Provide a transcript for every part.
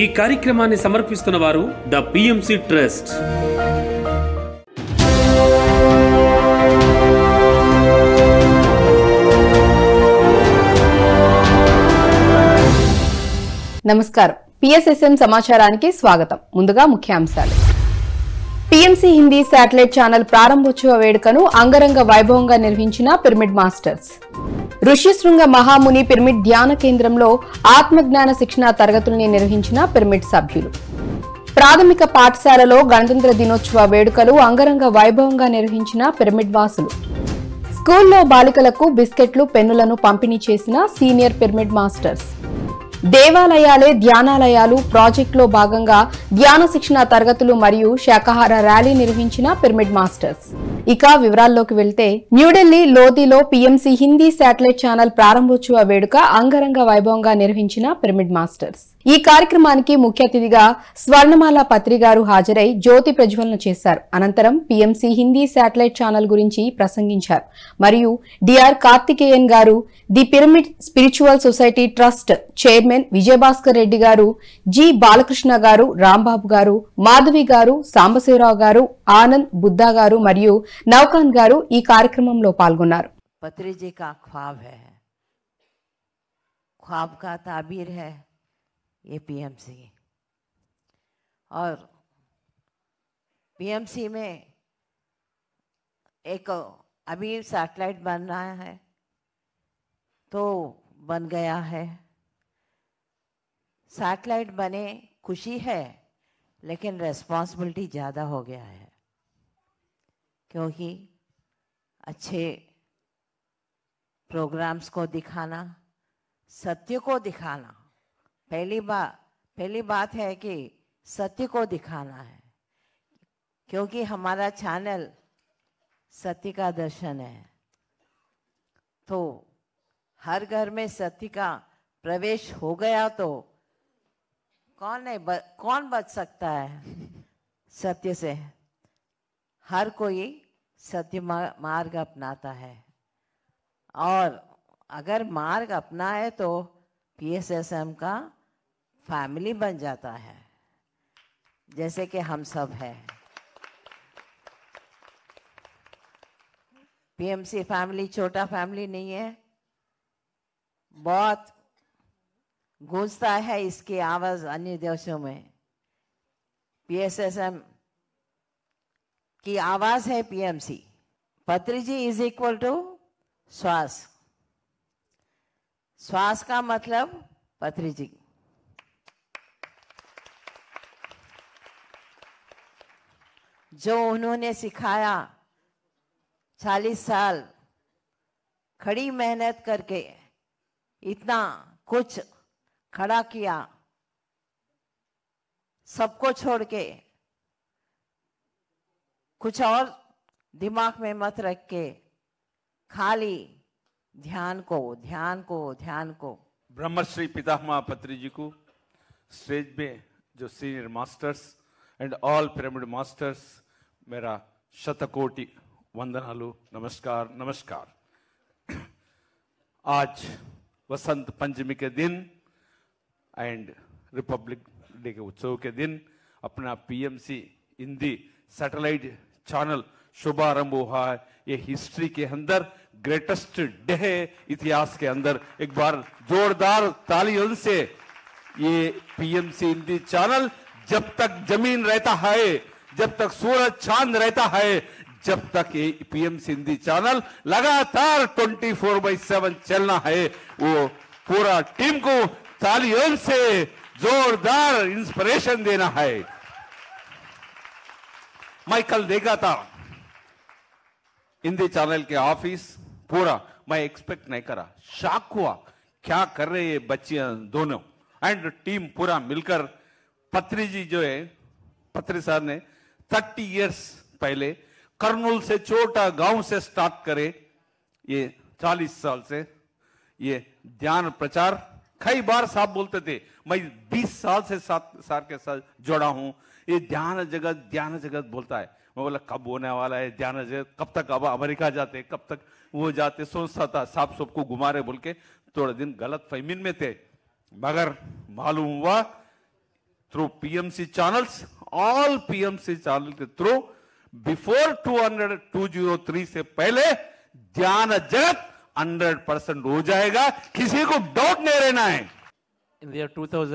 ఈ కార్యక్రమాన్ని సమర్పిస్తున్న వారు ద పిఎంసి ట్రస్ట్ నమస్కారం పిఎస్ఎస్ఎం సమాచారానికి స్వాగతం ముందుగా ముఖ్యాంశాలు పీఎంసీ హిందీ శాటిలైట్ ఛానల్ ప్రారంభోత్సవ వేడుకను అంగరంగ వైభవంగా నిర్వహించిన పిరమిడ్ మాస్టర్స్ ఋష్యశృంగ మహాముని పిరమిడ్ ధ్యాన కేంద్రంలో ఆత్మజ్ఞాన శిక్షణ తరగతుల్ని నిర్వహించిన పిరమిడ్ సభ్యులు ప్రాథమిక పాఠశాలలో గణతంత్ర దినోత్సవ వేడుకలు అంగరంగ వైభవంగా నిర్వహించిన పిరమిడ్ వాసులు స్కూల్లో బాలికలకు బిస్కెట్లు పెన్నులను పంపిణీ చేసిన సీనియర్ పిరమిడ్ మాస్టర్స్ దేవాలయాలే ధ్యానాలయాలు ప్రాజెక్టులో భాగంగా ధ్యాన శిక్షణ తరగతులు మరియు శాకాహార ర్యాలీ నిర్వహించిన పిరమిడ్ మాస్టర్స్ ఇక వివరాల్లోకి వెళ్తే న్యూఢిల్లీ లోధిలో పిఎంసీ హిందీ శాటిలైట్ ఛానల్ ప్రారంభోత్సవ వేడుక అంగరంగ వైభవంగా నిర్వహించిన పిరమిడ్ మాస్టర్స్ ఈ కార్యక్రమానికి ముఖ్య అతిథిగా స్వర్ణమాల పత్రి గారు హాజరై జ్యోతి ప్రజ్వలన చేశారు అనంతరం పీఎంసీ హిందీ శాటిలైట్ ఛానల్ గురించి ప్రసంగించారు మరియు డిఆర్ కార్తికేయన్ గారు the pyramid spiritual society trust chairman Vijayabhaskar Reddy గారు జి బాలకృష్ణ గారు రాంబాబు గారు మాధవి గారు సాంబశివరావు గారు ఆనంద్ బుద్ధా గారు మరియు నవకాన్ గారు ఈ కార్యక్రమంలో పాల్గొన్నారు ख्वाब का ताबीर है ये और पीएमसी में एक अभी सैटेलाइट बन रहा है तो बन गया है सैटेलाइट बने खुशी है लेकिन रेस्पॉन्सिबिलिटी ज़्यादा हो गया है क्योंकि अच्छे प्रोग्राम्स को दिखाना सत्य को दिखाना पहली बात पहली बात है कि सत्य को दिखाना है क्योंकि हमारा चैनल सत्य का दर्शन है तो हर घर में सत्य का प्रवेश हो गया तो कौन नहीं ब, कौन बच सकता है सत्य से हर कोई सत्य मार्ग अपनाता है और अगर मार्ग अपना है तो पीएसएसएम का फैमिली बन जाता है जैसे कि हम सब है पीएमसी फैमिली छोटा फैमिली नहीं है बहुत गूंजता है इसकी आवाज अन्य देशों में पीएसएसएम की आवाज है PMC G is equal to श्वास श्वास का मतलब पत्रीजी जो उन्होंने सिखाया चालीस साल खड़ी मेहनत करके इतना कुछ खड़ा किया सबको छोड़ के कुछ और दिमाग में मत रख के खाली ध्यान को ध्यान को ध्यान को ब्रह्मश्री पितामह पत्री जी को स्टेज पे जो senior masters and and all pyramid masters మేరా శతకోటి వందనాలు नमस्कार नमस्कार आज वसंत पंचमी के दिन एंड रिपब्लिक डे के उत्सव के दिन अपना पीएमसी हिंदी सैटेलाइट चैनल शुभारंभ हुआ है ये हिस्ट्री के अंदर ग्रेटेस्ट डे इतिहास के अंदर एक बार जोरदार तालियों से ये पीएमसी हिंदी चैनल जब तक जमीन रहता है जब तक सूरज चांद रहता है जब तक ये पीएम सिंधी चैनल लगातार 24 फोर बाई सेवन चलना है वो पूरा टीम को तालियों से जोरदार इंस्पिरेशन देना है मैं कल देखा था हिंदी चैनल के ऑफिस पूरा मैं एक्सपेक्ट नहीं करा शॉक हुआ क्या कर रहे ये बच्चियां दोनों एंड टीम पूरा मिलकर पत्री जी जो है पत्री साहब ने थर्टी इयर्स पहले कर्नूल से छोटा गांव से स्टार्ट करे ये चालीस साल से ये ध्यान प्रचार कई बार साहब बोलते थे मैं बीस साल से साथ सार के साथ जोड़ा हूं ये ध्यान जगत ध्यान जगत बोलता है मैं बोला कब होने वाला है ध्यान जगत कब तक अब अमेरिका जाते कब तक वो जाते सोचता था साहब सबको घुमा रहे बोल के थोड़े दिन गलत फहमीन में थे मगर मालूम हुआ through PMC channels, all PMC channels through before 200, से पहले ध्यान जगत 100 परसेंट हो जाएगा किसी को डाउट नहीं रहना है इन दर 2002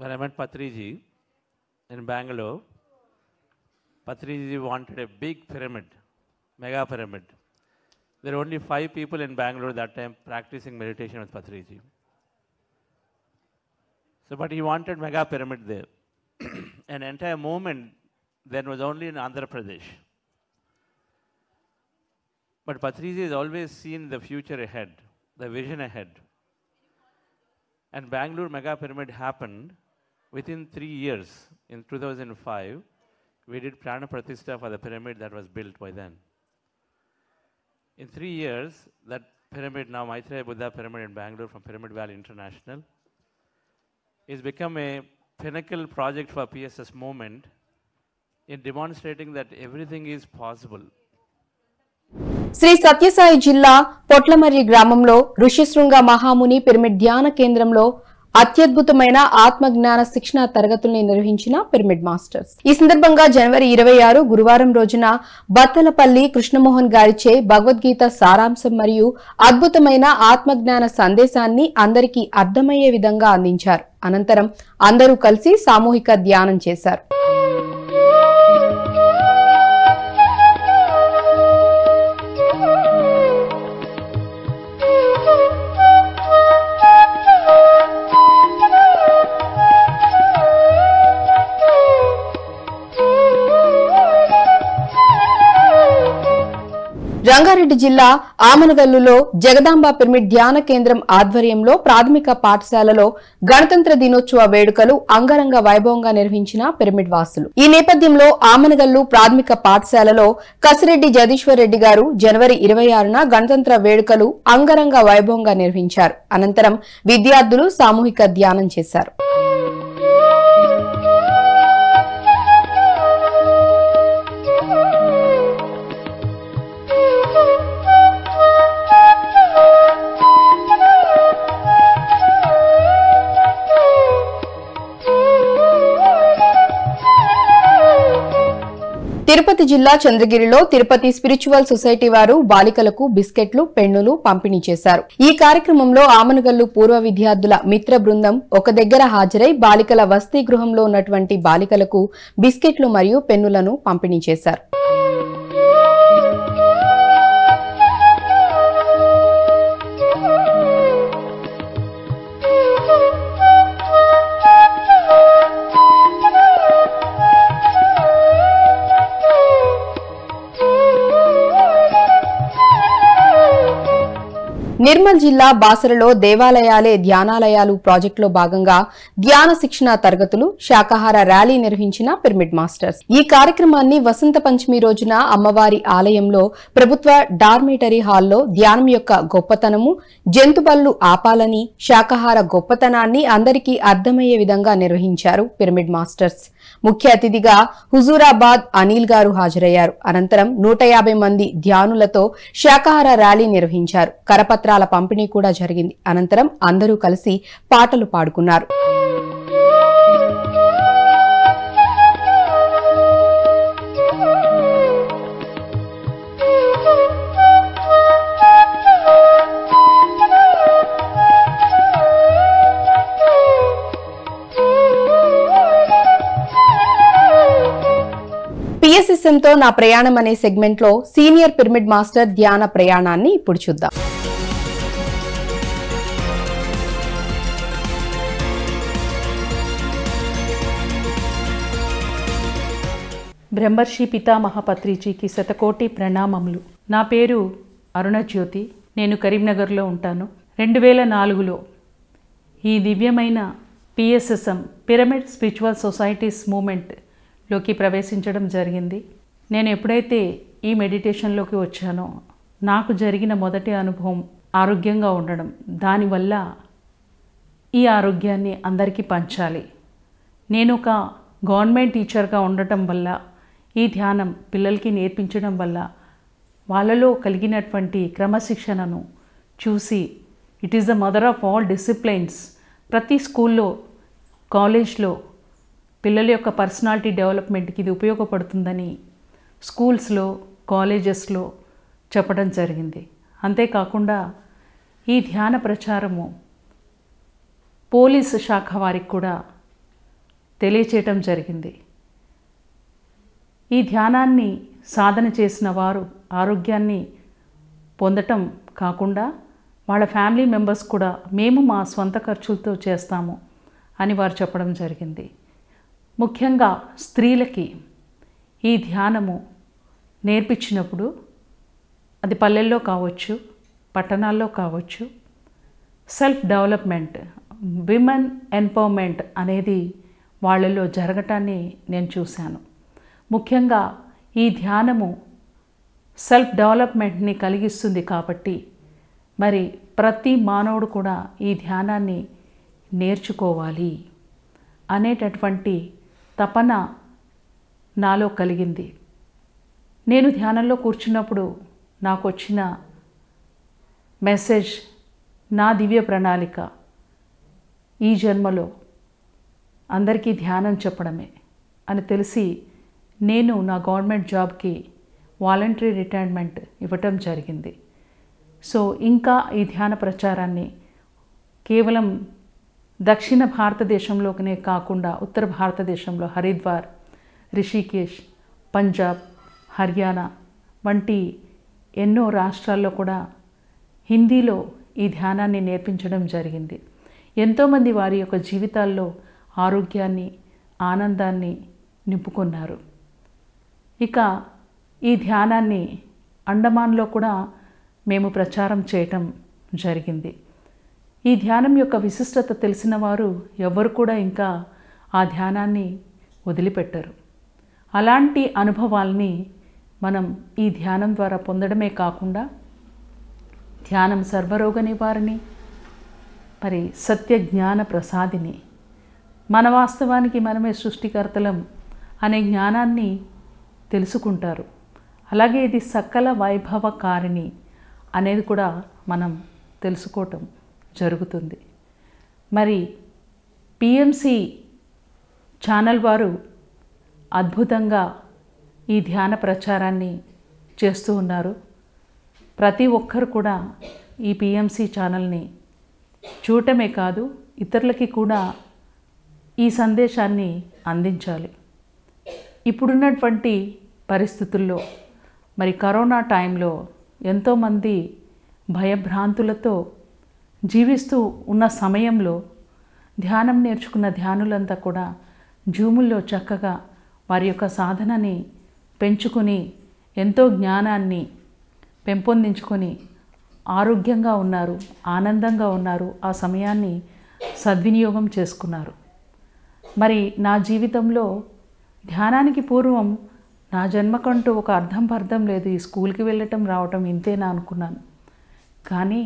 व्हेन आई मेट पत्री जी in Bangalore Patri ji wanted a big pyramid mega pyramid there only five people in Bangalore that time practising meditation with Patri ji So, but he wanted mega pyramid there. An entire movement then was only in Andhra Pradesh. But Patrizi has always seen the future ahead, the vision ahead. And Bangalore mega pyramid happened within three years. In 2005, we did Prana Pratishtha for the pyramid that was built by then. In three years, that pyramid now, Maitreya Buddha Pyramid in Bangalore from Pyramid Valley International, is become a pinnacle project for PSS movement in demonstrating that everything is possible. Shri Sathya Sai జిల్లా పొట్లమర్రి గ్రామంలో ఋషిశృంగ మహాముని pyramid ధ్యాన కేంద్రంలో అత్యద్భుతమైన ఆత్మజ్ఞాన శిక్షణ తరగతుల్ని నిర్వహించిన pyramid masters ఈ సందర్భంగా జనవరి ఇరవై ఆరు గురువారం రోజున బత్తలపల్లి కృష్ణమోహన్ గారిచే భగవద్గీత సారాంశం మరియు అద్భుతమైన ఆత్మజ్ఞాన సందేశాన్ని అందరికీ అర్థమయ్యే విధంగా అందించారు అనంతరం అందరూ కలిసి సామూహిక ధ్యానం చేశారు రంగారెడ్డి జిల్లా ఆమనగల్లులో జగదాంబ పిరమిడ్ ధ్యాన కేంద్రం ఆధ్వర్యంలో ప్రాథమిక పాఠశాలలో గణతంత్ర దినోత్సవ వేడుకలు అంగరంగ వైభవంగా నిర్వహించిన పిరమిడ్ వాసులు ఈ నేపథ్యంలో ఆమనగల్లు ప్రాథమిక పాఠశాలలో కసిరెడ్డి జదీశ్వర్ రెడ్డి గారు జనవరి ఇరవై ఆరున గణతంత్ర వేడుకలు అంగరంగ వైభవంగా నిర్వహించారు అనంతరం విద్యార్థులు సామూహిక ధ్యానం చేశారు తిరుపతి జిల్లా చంద్రగిరిలో తిరుపతి స్పిరిచువల్ సొసైటీ వారు బాలికలకు బిస్కెట్లు పెన్నులు పంపిణీ చేశారు ఈ కార్యక్రమంలో ఆమనగల్లు పూర్వ విద్యార్థుల మిత్ర బృందం ఒక దగ్గర హాజరై బాలికల వస్తీ గృహంలో ఉన్నటువంటి బాలికలకు బిస్కెట్లు మరియు పెన్నులను పంపిణీ చేశారు నిర్మల్ జిల్లా బాసరలో దేవాలయాలే ధ్యానాలయాలు ప్రాజెక్టులో భాగంగా ధ్యాన శిక్షణ తరగతులు శాకాహార ర్యాలీ నిర్వహించిన పిరమిడ్ మాస్టర్స్ ఈ కార్యక్రమాన్ని వసంత పంచమి రోజున అమ్మవారి ఆలయంలో ప్రభుత్వ డార్మేటరీ హాల్లో ధ్యానం యొక్క గొప్పతనము జంతుబల్లు ఆపాలని శాకాహార గొప్పతనాన్ని అందరికీ అర్థమయ్యే విధంగా నిర్వహించారు పిరమిడ్ మాస్టర్స్ ముఖ్య అతిథిగా హుజూరాబాద్ అనిల్ గారు హాజరయ్యారు అనంతరం నూట యాభై మంది ధ్యానులతో శాకాహార ర్యాలీ నిర్వహించారు కరపత్రాల పుస్తకాల పంపిణీ కూడా జరిగింది అనంతరం అందరూ కలిసి పాటలు పాడుకున్నారు పిఎస్ఎస్ఎంతో నా ప్రయాణం అనే సెగ్మెంట్లో సీనియర్ పిరమిడ్ మాస్టర్ ధ్యాన ప్రయాణాన్ని ఇప్పుడు చూద్దాం బ్రహ్మర్షి పితామహ పత్రిజీకి శతకోటి ప్రణామములు నా పేరు అరుణజ్యోతి నేను కరీంనగర్లో ఉంటాను రెండు వేల నాలుగులో ఈ దివ్యమైన పిఎస్ఎస్ఎం పిరమిడ్ స్పిరిచువల్ సొసైటీస్ మూమెంట్లోకి ప్రవేశించడం జరిగింది నేను ఎప్పుడైతే ఈ మెడిటేషన్లోకి వచ్చానో నాకు జరిగిన మొదటి అనుభవం ఆరోగ్యంగా ఉండడం దానివల్ల ఈ ఆరోగ్యాన్ని అందరికీ పంచాలి నేను ఒక గవర్నమెంట్ టీచర్గా ఉండటం వల్ల ఈ ధ్యానం పిల్లలకి నేర్పించడం వల్ల వాళ్ళలో కలిగినటువంటి క్రమశిక్షణను చూసి it is the mother of all disciplines ప్రతి స్కూల్లో కాలేజ్లో పిల్లల యొక్క పర్సనాలిటీ డెవలప్మెంట్కి ఇది ఉపయోగపడుతుందని స్కూల్స్లో కాలేజెస్లో చెప్పడం జరిగింది అంతేకాకుండా ఈ ధ్యాన ప్రచారము పోలీసు శాఖ వారికి కూడా తెలియచేయటం జరిగింది ఈ ధ్యానాన్ని సాధన చేసిన వారు ఆరోగ్యాన్ని పొందటం కాకుండా వాళ్ళ ఫ్యామిలీ మెంబర్స్ కూడా మేము మా స్వంత ఖర్చులతో చేస్తాము అని వారు చెప్పడం జరిగింది ముఖ్యంగా స్త్రీలకి ఈ ధ్యానము నేర్పించినప్పుడు అది పల్లెల్లో కావచ్చు పట్టణాల్లో కావచ్చు సెల్ఫ్ డెవలప్మెంట్ విమెన్ ఎంపవర్మెంట్ అనేది వాళ్ళలో జరగటాన్ని నేను చూశాను ముఖ్యంగా ఈ ధ్యానము సెల్ఫ్ డెవలప్మెంట్ని కలిగిస్తుంది కాబట్టి మరి ప్రతి మానవుడు కూడా ఈ ధ్యానాన్ని నేర్చుకోవాలి అనేటటువంటి తపన నాలో కలిగింది నేను ధ్యానంలో కూర్చున్నప్పుడు నాకు వచ్చిన మెసేజ్ నా దివ్య ప్రణాళిక ఈ జన్మలో అందరికీ ధ్యానం చెప్పడమే అని తెలిసి నేను నా గవర్నమెంట్ జాబ్కి వాలంటరీ రిటైర్మెంట్ ఇవ్వటం జరిగింది సో ఇంకా ఈ ధ్యాన ప్రచారాన్ని కేవలం దక్షిణ భారతదేశంలోనే కాకుండా ఉత్తర భారతదేశంలో హరిద్వార్ రిషికేష్ పంజాబ్ హర్యానా వంటి ఎన్నో రాష్ట్రాల్లో కూడా హిందీలో ఈ ధ్యానాన్ని నేర్పించడం జరిగింది ఎంతోమంది వారి యొక్క జీవితాల్లో ఆరోగ్యాన్ని ఆనందాన్ని నింపుకున్నారు ఇక ఈ ధ్యానాన్ని అండమాన్లో కూడా మేము ప్రచారం చేయటం జరిగింది ఈ ధ్యానం యొక్క విశిష్టత తెలిసిన వారు ఎవరు కూడా ఇంకా ఆ ధ్యానాన్ని వదిలిపెట్టరు అలాంటి అనుభవాల్ని మనం ఈ ధ్యానం ద్వారా పొందడమే కాకుండా ధ్యానం సర్వరోగ నివారిణి మరి సత్య జ్ఞాన ప్రసాదిని మన వాస్తవానికి మనమే సృష్టికర్తలం అనే జ్ఞానాన్ని తెలుసుకుంటారు అలాగే ఇది సకల వైభవ కారిణి అనేది కూడా మనం తెలుసుకోవటం జరుగుతుంది మరి పిఎంసి ఛానల్ వారు అద్భుతంగా ఈ ధ్యాన ప్రచారాన్ని చేస్తూ ఉన్నారు ప్రతి ఒక్కరు కూడా ఈ పిఎంసి ఛానల్ని చూడటమే కాదు ఇతరులకి కూడా ఈ సందేశాన్ని అందించాలి ఇప్పుడున్నటువంటి పరిస్థితుల్లో మరి కరోనా టైంలో ఎంతోమంది భయభ్రాంతులతో జీవిస్తూ ఉన్న సమయంలో ధ్యానం నేర్చుకున్న ధ్యానులంతా కూడా జూముల్లో చక్కగా వారి యొక్క సాధనని పెంచుకొని ఎంతో జ్ఞానాన్ని పెంపొందించుకొని ఆరోగ్యంగా ఉన్నారు ఆనందంగా ఉన్నారు ఆ సమయాన్ని సద్వినియోగం చేసుకున్నారు మరి నా జీవితంలో ధ్యానానికి పూర్వం నా జన్మకంటూ ఒక అర్థం పర్థం లేదు ఈ స్కూల్కి వెళ్ళటం రావటం ఇంతేనా అనుకున్నాను కానీ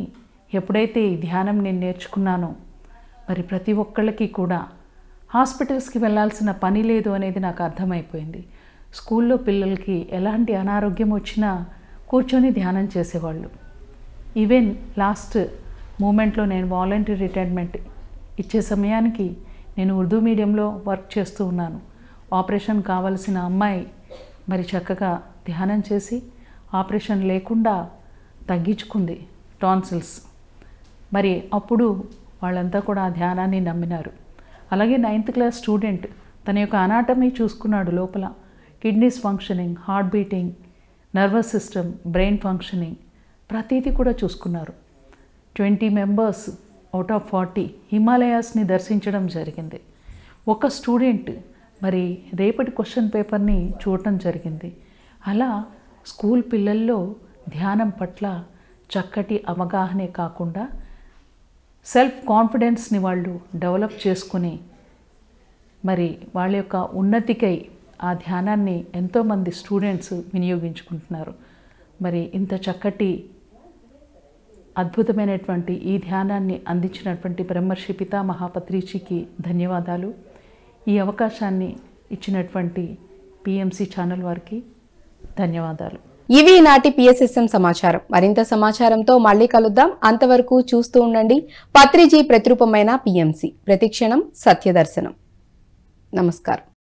ఎప్పుడైతే ఈ ధ్యానం నేను నేర్చుకున్నానో మరి ప్రతి ఒక్కళ్ళకి కూడా హాస్పిటల్స్కి వెళ్ళాల్సిన పని లేదు అనేది నాకు అర్థమైపోయింది స్కూల్లో పిల్లలకి ఎలాంటి అనారోగ్యం వచ్చినా కూర్చొని ధ్యానం చేసేవాళ్ళు ఈవెన్ లాస్ట్ మూమెంట్లో నేను వాలంటీర్ రిటైర్మెంట్ ఇచ్చే సమయానికి నేను ఉర్దూ మీడియంలో వర్క్ చేస్తూ ఉన్నాను ఆపరేషన్ కావలసిన అమ్మాయి మరి చక్కగా ధ్యానం చేసి ఆపరేషన్ లేకుండా తగ్గించుకుంది టాన్సిల్స్ మరి అప్పుడు వాళ్ళంతా కూడా ఆ ధ్యానాన్ని నమ్మినారు అలాగే నైన్త్ క్లాస్ స్టూడెంట్ తన యొక్క అనాటమీ చూసుకున్నాడు లోపల kidneys functioning heart beating nervous system brain functioning ప్రతీది కూడా చూసుకున్నారు twenty members out of forty హిమాలయాస్ని దర్శించడం జరిగింది ఒక స్టూడెంట్ మరి రేపటి క్వశ్చన్ పేపర్ని చూడటం జరిగింది అలా స్కూల్ పిల్లల్లో ధ్యానం పట్ల చక్కటి అవగాహనే కాకుండా సెల్ఫ్ కాన్ఫిడెన్స్ని వాళ్ళు డెవలప్ చేసుకుని మరి వాళ్ళ యొక్క ఉన్నతికై ఆ ధ్యానాన్ని ఎంతోమంది స్టూడెంట్స్ వినియోగించుకుంటున్నారు మరి ఇంత చక్కటి అద్భుతమైనటువంటి ఈ ధ్యానాన్ని అందించినటువంటి బ్రహ్మర్షి పితామహా ధన్యవాదాలు ఈ అవకాశాన్ని ఇచ్చినటువంటి పిఎంసి ఛానల్ వారికి ధన్యవాదాలు ఇవి నాటి పిఎస్ఎస్ఎం సమాచారం మరింత సమాచారంతో మళ్ళీ కలుద్దాం అంతవరకు చూస్తూ ఉండండి పత్రిజీ ప్రతిరూపమైన పిఎంసి ప్రతిక్షణం సత్యదర్శనం నమస్కారం